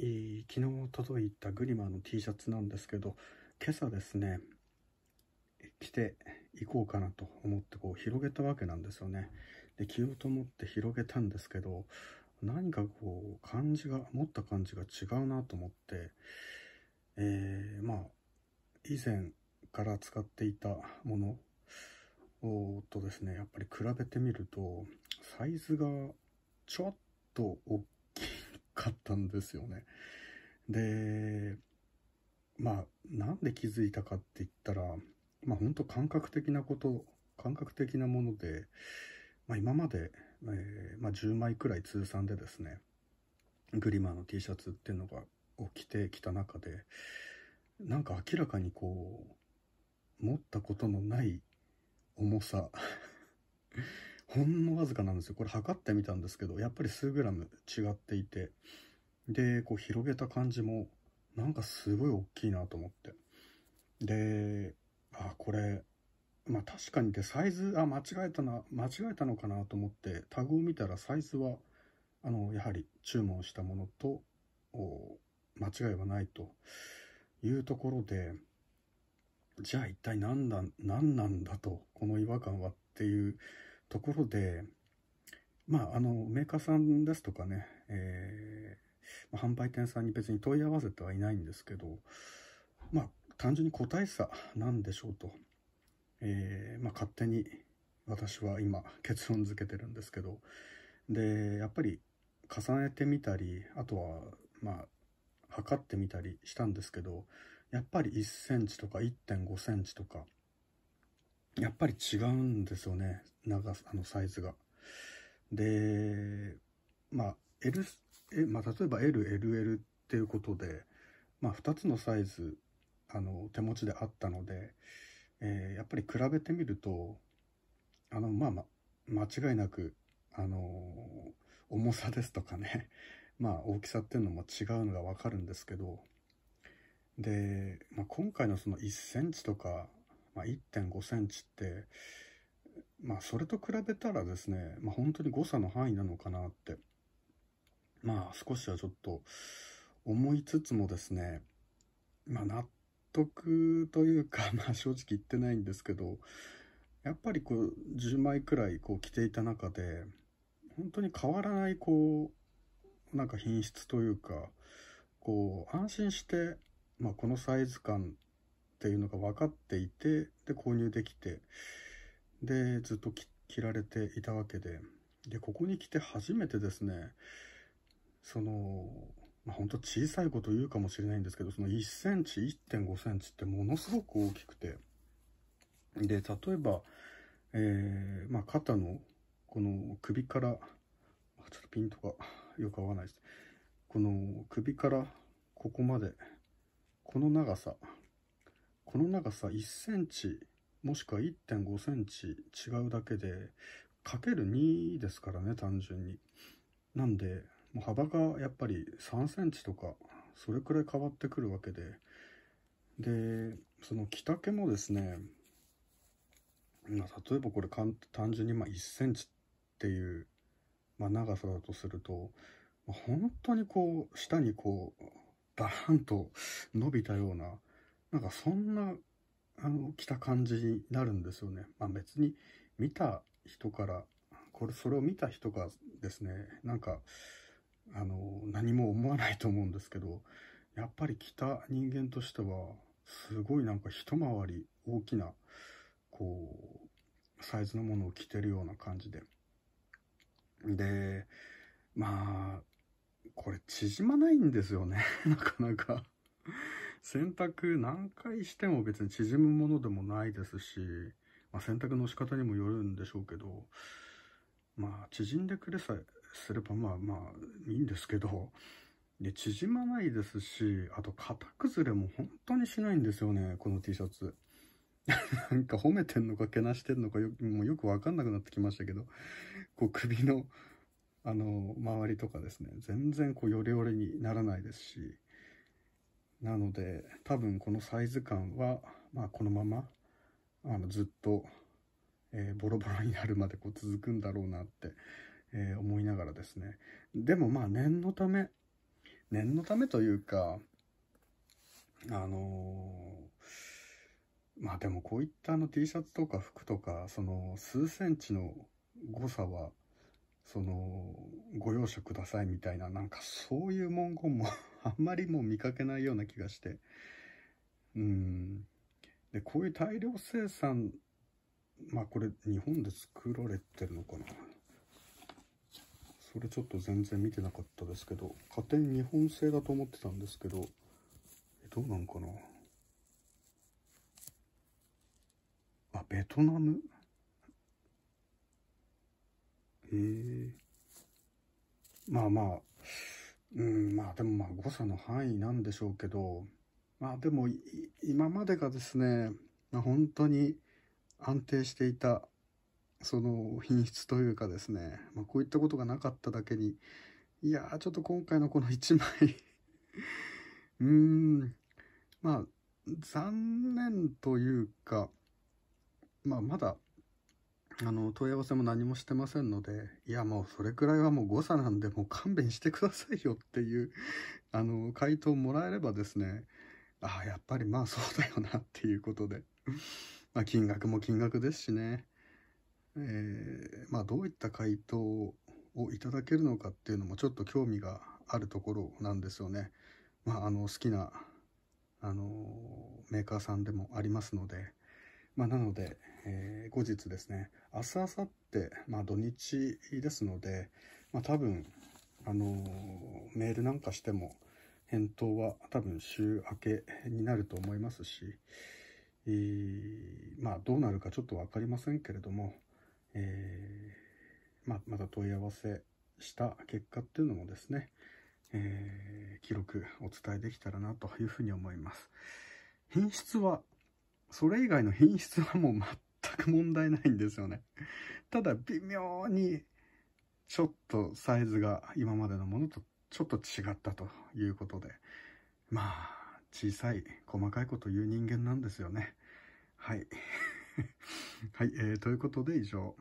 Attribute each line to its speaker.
Speaker 1: えー、昨日届いたグリマーの T シャツなんですけど、今朝ですね、着ていこうかなと思ってこう広げたわけなんですよね。で、着ようと思って広げたんですけど、何かこう、感じが、持った感じが違うなと思って、えー、まあ、以前から使っていたものをとですね、やっぱり比べてみると、サイズがちょっと大かったんですよね。で、まあ、なんで気づいたかって言ったら、まあ本当感覚的なこと、感覚的なもので、まあ、今まで、えー、まあ、10枚くらい通算でですね、グリマーの T シャツっていうのが起きてきた中で、なんか明らかにこう、持ったことのない重さほんのわずかなんですよ。これ測ってみたんですけど、やっぱり数グラム違っていて、で、こう広げた感じも、なんかすごい大きいなと思って。で、あ、これ、まあ確かにで、サイズ、あ、間違えたな、間違えたのかなと思って、タグを見たらサイズは、あの、やはり注文したものと、間違いはないというところで、じゃあ一体何だ、何なんだと、この違和感はっていうところで、まあ、あの、メーカーさんですとかね、えー、販売店さんに別に問い合わせてはいないんですけど、まあ、単純に個体差なんでしょうと、えー、まあ、勝手に私は今結論付けてるんですけど、で、やっぱり重ねてみたり、あとは、まあ、測ってみたりしたんですけど、やっぱり1センチとか1.5センチとか、やっぱり違うんですよね。長さ、あの、サイズが。で、まあ、L、え、まあ、例えば L、LL っていうことで、まあ、2つのサイズ、あの、手持ちであったので、えー、やっぱり比べてみると、あの、まあ、ま、間違いなく、あの重さですとかね、まあ、大きさっていうのも違うのがわかるんですけど、で、まあ、今回のその1センチとか、まあ、1.5センチって、まあ、それと比べたらですね、まあ、本当に誤差の範囲なのかなって、まあ、少しはちょっと思いつつもですね、まあ、納得というか、まあ、正直言ってないんですけど、やっぱりこう、10枚くらいこう着ていた中で、本当に変わらないこう、なんか品質というか、こう、安心して、まあ、このサイズ感っていうのが分かっていて、で、購入できて、で、ずっと着られていたわけで、で、ここに来て初めてですね、その、まあ、ほん小さいこと言うかもしれないんですけど、その1センチ、1.5センチってものすごく大きくて、で、例えば、えー、まあ、肩の、この首から、ちょっとピントがよく合わないです。この首からここまで、この長さこの長さ1センチもしくは1.5センチ違うだけでかける2ですからね単純になんでもう幅がやっぱり3センチとかそれくらい変わってくるわけででその着丈もですね、まあ、例えばこれ単純にま1センチっていう、まあ、長さだとすると、本当にこう下にこうバーンと伸びたようななんかそんな、あの、来た感じになるんですよね。まあ別に見た人から、これ、それを見た人がですね、なんか、あの、何も思わないと思うんですけど、やっぱり来た人間としては、すごいなんか一回り大きな、こう、サイズのものを着てるような感じで。で、まあ、これ縮まないんですよね、なかなか。洗濯何回しても別に縮むものでもないですし、まあ、洗濯の仕方にもよるんでしょうけど、まあ、縮んでくれさえすればまあまあいいんですけど、で縮まないですし、あと型崩れも本当にしないんですよね、この T シャツ。なんか褒めてんのかけなしてんのかよもうよくわかんなくなってきましたけど、こう首の、あの、周りとかですね、全然こうヨレヨレにならないですし、なので多分このサイズ感は、まあ、このままあのずっと、えー、ボロボロになるまでこう続くんだろうなって、えー、思いながらですねでもまあ念のため念のためというかあのー、まあでもこういったあの T シャツとか服とかその数センチの誤差はその、ご容赦くださいみたいな、なんかそういう文言も あんまりもう見かけないような気がして、うん。で、こういう大量生産、まあこれ日本で作られてるのかな。それちょっと全然見てなかったですけど、家庭日本製だと思ってたんですけど、どうなんかな。あ、ベトナムへえ。まあまあ、うん、まあでもまあ誤差の範囲なんでしょうけど、まあでも今までがですね、まあ、本当に安定していたその品質というかですね、まあ、こういったことがなかっただけに、いやーちょっと今回のこの1枚 うーん、まあ残念というか、まあまだあの、問い合わせも何もしてませんので、いやもうそれくらいはもう誤差なんでもう勘弁してくださいよっていう、あの、回答をもらえればですね、ああ、やっぱりまあそうだよなっていうことで、まあ金額も金額ですしね、えー、まあどういった回答をいただけるのかっていうのもちょっと興味があるところなんですよね。まああの、好きな、あの、メーカーさんでもありますので、まあ、なので、えー、後日ですね、明日、明後日、まあ、土日ですので、まあ、多分、あのー、メールなんかしても、返答は多分週明けになると思いますし、えー、まあ、どうなるかちょっとわかりませんけれども、えー、まあ、また問い合わせした結果っていうのもですね、えー、記録お伝えできたらなというふうに思います。品質はそれ以外の品質はもう全く問題ないんですよね。ただ微妙にちょっとサイズが今までのものとちょっと違ったということで、まあ、小さい細かいこと言う人間なんですよね。はい。はい、えー、ということで以上。